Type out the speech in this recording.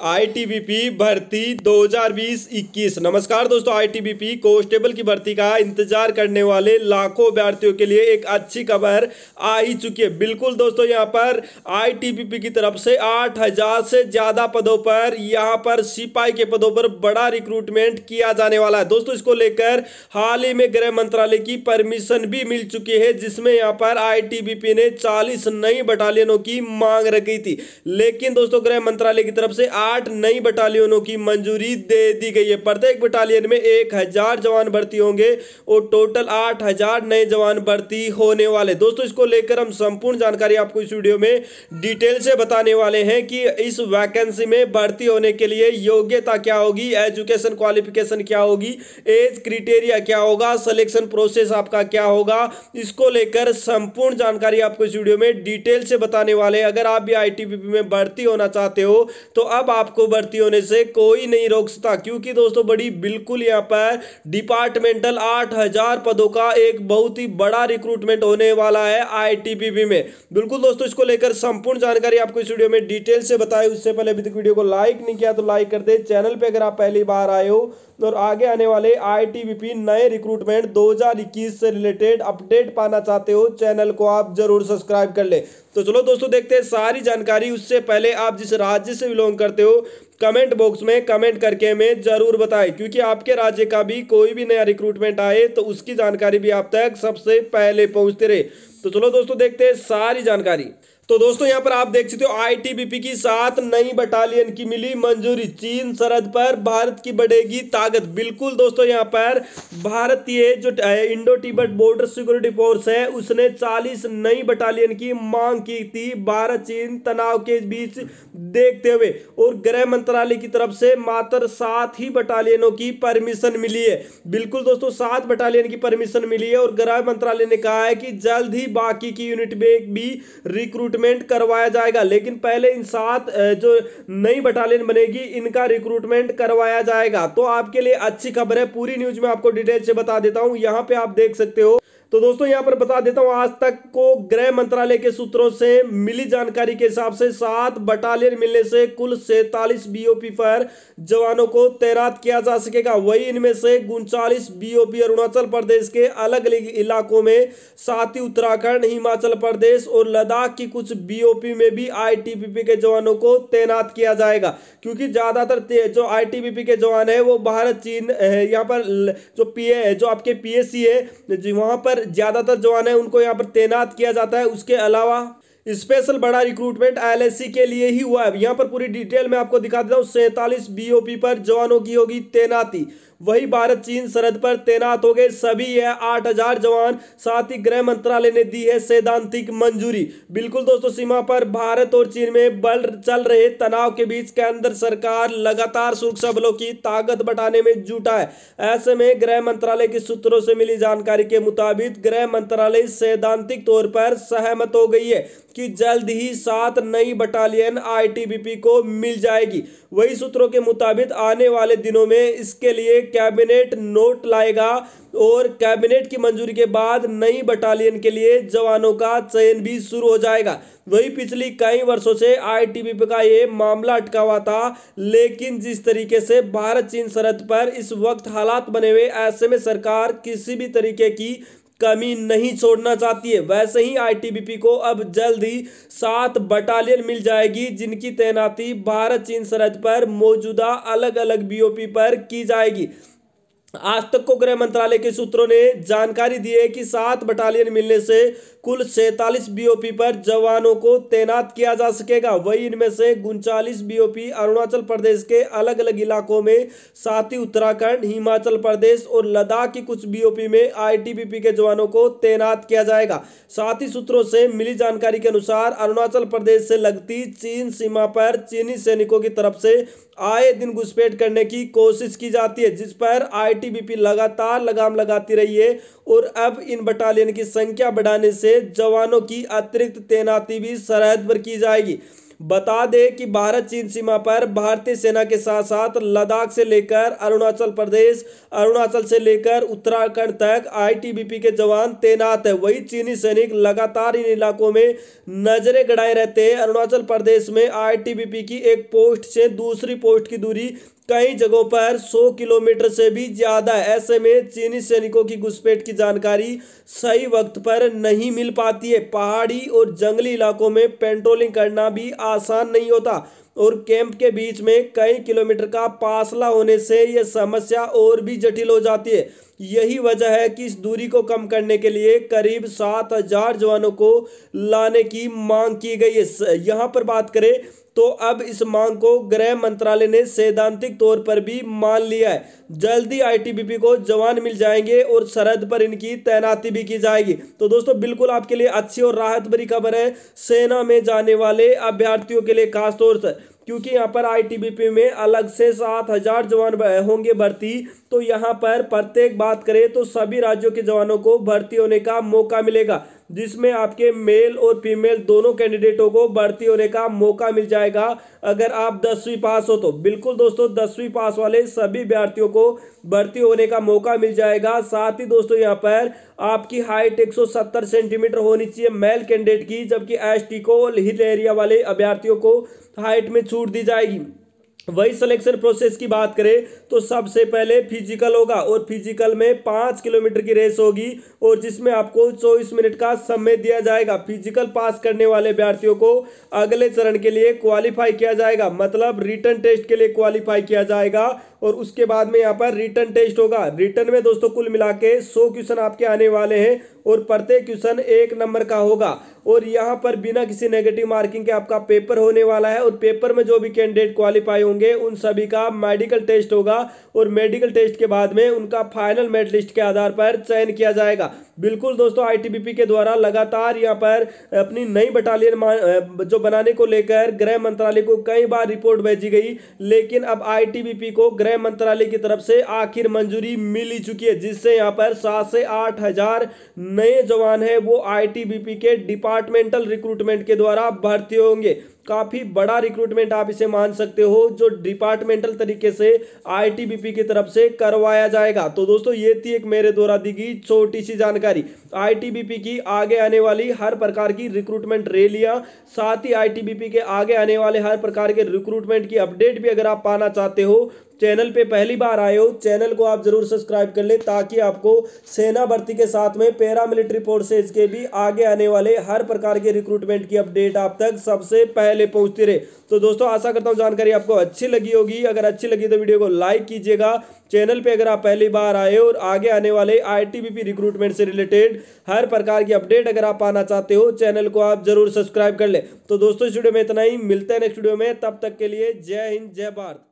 ITBP भर्ती 2020-21 नमस्कार दोस्तों आईटीबीपी कांस्टेबल की भर्ती का इंतजार करने वाले लाखों अभ्यर्थियों के लिए एक अच्छी खबर आ ही चुकी है बिल्कुल दोस्तों यहां पर आईटीबीपी की तरफ से 8000 से ज्यादा पदों पर यहां पर सिपाही के पदों पर बड़ा रिक्रूटमेंट किया जाने वाला है दोस्तों इसको लेकर हाल ही में गृह मंत्रालय की परमिशन भी मिल चुकी है जिसमें यहाँ पर आई ने चालीस नई बटालियनों की मांग रखी थी लेकिन दोस्तों गृह मंत्रालय की तरफ से आठ नई बटालियनों की मंजूरी दे दी गई है प्रत्येक बटालियन में एक हजार जवान भर्ती होंगे और टोटल आठ हजार नए जवान भर्ती होने वाले दोस्तों इसको लेकर हम संपूर्ण जानकारी आपको इस वीडियो में डिटेल से बताने वाले हैं कि इस वैकेंसी में भर्ती होने के लिए योग्यता क्या होगी एजुकेशन क्वालिफिकेशन क्या होगी एज क्रिटेरिया क्या होगा सिलेक्शन प्रोसेस आपका क्या होगा इसको लेकर संपूर्ण जानकारी आपको इस वीडियो में डिटेल से बताने वाले अगर आप भी आई में भर्ती होना चाहते हो तो अब आपको भर्ती होने से कोई नहीं रोक सकता क्योंकि दोस्तों बड़ी बिल्कुल यहाँ पर डिपार्टमेंटल आठ हजार पदों का एक बहुत ही बड़ा रिक्रूटमेंट होने वाला है आई में बिल्कुल दोस्तों इसको लेकर संपूर्ण जानकारी आपको इस वीडियो में डिटेल से बताए उससे पहले अभी तक वीडियो को लाइक नहीं किया तो लाइक कर दे चैनल पर अगर आप पहली बार आए हो और आगे आने वाले पी नए रिक्रूटमेंट 2021 से रिलेटेड अपडेट पाना चाहते हो चैनल को आप जरूर सब्सक्राइब कर ले तो चलो दोस्तों देखते हैं सारी जानकारी उससे पहले आप जिस राज्य से बिलोंग करते हो कमेंट बॉक्स में कमेंट करके हमें जरूर बताएं क्योंकि आपके राज्य का भी कोई भी नया रिक्रूटमेंट आए तो उसकी जानकारी भी आप तक सबसे पहले पहुंचते रहे तो चलो दोस्तों देखते हैं सारी जानकारी तो दोस्तों यहां पर आप देख सकते हो आईटीबीपी की सात नई बटालियन की मिली मंजूरी चीन सरहद पर भारत की बढ़ेगी ताकत बिल्कुल दोस्तों यहां पर भारतीय जो Indo Tibet border security force है उसने 40 नई बटालियन की मांग की थी भारत चीन तनाव के बीच देखते हुए और गृह मंत्रालय की तरफ से मात्र सात ही बटालियनों की परमिशन मिली है बिल्कुल दोस्तों सात बटालियन की परमिशन मिली है और गृह मंत्रालय ने कहा है कि जल्द ही बाकी की यूनिट में भी रिक्रूट रिक्रूटमेंट करवाया जाएगा लेकिन पहले इन सात जो नई बटालियन बनेगी इनका रिक्रूटमेंट करवाया जाएगा तो आपके लिए अच्छी खबर है पूरी न्यूज में आपको डिटेल से बता देता हूं यहां पे आप देख सकते हो तो दोस्तों यहां पर बता देता हूं आज तक को गृह मंत्रालय के सूत्रों से मिली जानकारी के हिसाब से सात बटालियन मिलने से कुल सैतालीस बीओपी पर जवानों को तैनात किया जा सकेगा वही इनमें से उनचालीस बीओपी अरुणाचल प्रदेश के अलग अलग इलाकों में साथ ही उत्तराखंड हिमाचल प्रदेश और लद्दाख की कुछ बीओपी में भी आईटीबीपी के जवानों को तैनात किया जाएगा क्योंकि ज्यादातर जो आईटीबीपी के जवान है वो भारत चीन यहाँ पर जो पी जो आपके पीएससी है वहां पर ज़्यादातर जवान है उनको यहाँ पर तैनात किया जाता है उसके अलावा स्पेशल बड़ा रिक्रूटमेंट आईएलएससी के लिए ही हुआ है यहाँ पर पूरी डिटेल में आपको दिखा देता हूँ सैंतालीस बीओपी पर जवानों की होगी तैनाती वही भारत चीन सरहद पर तैनात हो गए सभी यह आठ हजार जवान साथ ही गृह मंत्रालय ने दी है सैद्धांतिक मंजूरी बिल्कुल दोस्तों सीमा पर भारत और चीन में बल चल रहे तनाव के बीच केंद्र सरकार लगातार सुरक्षा बलों की ताकत बढ़ाने में जुटा है ऐसे में गृह मंत्रालय के सूत्रों से मिली जानकारी के मुताबिक गृह मंत्रालय सैद्धांतिक तौर पर सहमत हो गई है कि जल्द ही सात नई बटालियन आईटीबीपी को मिल जाएगी वही सूत्रों के मुताबिक आने वाले दिनों में इसके लिए कैबिनेट नोट लाएगा और कैबिनेट की मंजूरी के बाद नई बटालियन के लिए जवानों का चयन भी शुरू हो जाएगा वही पिछली कई वर्षों से आईटीबीपी का ये मामला अटका हुआ था लेकिन जिस तरीके से भारत चीन सरहद पर इस वक्त हालात बने हुए ऐसे में सरकार किसी भी तरीके की कमी नहीं छोड़ना चाहती है वैसे ही आईटीबीपी को अब जल्द ही सात बटालियन मिल जाएगी जिनकी तैनाती भारत चीन सरहद पर मौजूदा अलग अलग बीओपी पर की जाएगी आज तक को गृह मंत्रालय के सूत्रों ने जानकारी दी है कि सात बटालियन मिलने से कुल सैतालीस बीओपी पर जवानों को तैनात किया जा सकेगा वहीं इनमें से उनचालीस बीओपी अरुणाचल प्रदेश के अलग अलग इलाकों में साथ ही उत्तराखंड हिमाचल प्रदेश और लद्दाख की कुछ बीओपी में आईटीबीपी के जवानों को तैनात किया जाएगा साथ ही सूत्रों से मिली जानकारी के अनुसार अरुणाचल प्रदेश से लगती चीन सीमा पर चीनी सैनिकों की तरफ से आए दिन घुसपैठ करने की कोशिश की जाती है जिस पर आईटीबीपी लगातार लगाम लगाती रही है और अब इन बटालियन की संख्या बढ़ाने से जवानों की अतिरिक्त तैनाती भी सरहद पर की जाएगी बता दें कि भारत चीन सीमा पर भारतीय सेना के साथ साथ लद्दाख से लेकर अरुणाचल प्रदेश अरुणाचल से लेकर उत्तराखंड तक आईटीबीपी के जवान तैनात है वही चीनी सैनिक लगातार इन इलाकों में नजरें गड़ाए रहते हैं अरुणाचल प्रदेश में आईटीबीपी की एक पोस्ट से दूसरी पोस्ट की दूरी कई जगहों पर 100 किलोमीटर से भी ज़्यादा ऐसे में चीनी सैनिकों की घुसपैठ की जानकारी सही वक्त पर नहीं मिल पाती है पहाड़ी और जंगली इलाकों में पेट्रोलिंग करना भी आ आसान नहीं होता और कैंप के बीच में कई किलोमीटर का फासला होने से यह समस्या और भी जटिल हो जाती है यही वजह है कि इस दूरी को कम करने के लिए करीब सात हजार जवानों को लाने की मांग की गई है यहाँ पर बात करें तो अब इस मांग को गृह मंत्रालय ने सैद्धांतिक तौर पर भी मान लिया है जल्दी आईटीबीपी को जवान मिल जाएंगे और सरहद पर इनकी तैनाती भी की जाएगी तो दोस्तों बिल्कुल आपके लिए अच्छी और राहत भरी खबर है सेना में जाने वाले अभ्यर्थियों के लिए खासतौर से क्योंकि यहाँ पर आईटीबीपी में अलग से सात हजार जवान होंगे भर्ती तो यहाँ पर प्रत्येक बात करें तो सभी राज्यों के जवानों को भर्ती होने का मौका मिलेगा जिसमें आपके मेल और फीमेल दोनों कैंडिडेटों को भर्ती होने का मौका मिल जाएगा अगर आप दसवीं पास हो तो बिल्कुल दोस्तों दसवीं पास वाले सभी अभ्यर्थियों को भर्ती होने का मौका मिल जाएगा साथ ही दोस्तों यहाँ पर आपकी हाइट 170 सेंटीमीटर होनी चाहिए मेल कैंडिडेट की जबकि एस को हिल एरिया वाले अभ्यर्थियों को हाइट में छूट दी जाएगी वही सिलेक्शन प्रोसेस की बात करें तो सबसे पहले फिजिकल होगा और फिजिकल में पाँच किलोमीटर की रेस होगी और जिसमें आपको चौबीस मिनट का समय दिया जाएगा फिजिकल पास करने वाले अभ्यर्थियों को अगले चरण के लिए क्वालिफाई किया जाएगा मतलब रिटर्न टेस्ट के लिए क्वालिफाई किया जाएगा और उसके बाद में यहाँ पर रिटर्न टेस्ट होगा रिटर्न में दोस्तों कुल मिला के सौ क्वेश्चन आपके आने वाले हैं और प्रत्येक क्वेश्चन एक नंबर का होगा और यहाँ पर बिना किसी नेगेटिव मार्किंग के आपका पेपर होने वाला है और पेपर में जो भी कैंडिडेट क्वालिफाई होंगे उन सभी का मेडिकल टेस्ट होगा और मेडिकल टेस्ट के बाद में उनका फाइनल मेड लिस्ट के आधार पर चयन किया जाएगा बिल्कुल दोस्तों आईटीबीपी के द्वारा लगातार यहाँ पर अपनी नई बटालियन जो बनाने को लेकर गृह मंत्रालय को कई बार रिपोर्ट भेजी गई लेकिन अब आईटीबीपी को गृह मंत्रालय की तरफ से आखिर मंजूरी मिल ही चुकी है जिससे यहाँ पर सात से आठ हजार नए जवान है वो आईटीबीपी के डिपार्टमेंटल रिक्रूटमेंट के द्वारा भर्ती होंगे काफ़ी बड़ा रिक्रूटमेंट आप इसे मान सकते हो जो डिपार्टमेंटल तरीके से आईटीबीपी की तरफ से करवाया जाएगा तो दोस्तों ये थी एक मेरे द्वारा दी गई छोटी सी जानकारी आईटीबीपी की आगे आने वाली हर प्रकार की रिक्रूटमेंट रैलियां साथ ही आईटीबीपी के आगे आने वाले हर प्रकार के रिक्रूटमेंट की अपडेट भी अगर आप पाना चाहते हो चैनल पे पहली बार आए हो चैनल को आप जरूर सब्सक्राइब कर लें ताकि आपको सेना भर्ती के साथ में पैरामिलिट्री फोर्सेज के भी आगे आने वाले हर प्रकार के रिक्रूटमेंट की अपडेट आप तक सबसे पहले पहुंचती रहे तो दोस्तों आशा करता हूँ जानकारी आपको अच्छी लगी होगी अगर अच्छी लगी तो वीडियो को लाइक कीजिएगा चैनल पे अगर आप पहली बार आए और आगे आने वाले आईटीबीपी रिक्रूटमेंट से रिलेटेड हर प्रकार की अपडेट अगर आप पाना चाहते हो चैनल को आप जरूर सब्सक्राइब कर ले तो दोस्तों इस वीडियो में इतना ही मिलते हैं नेक्स्ट वीडियो में तब तक के लिए जय हिंद जय भारत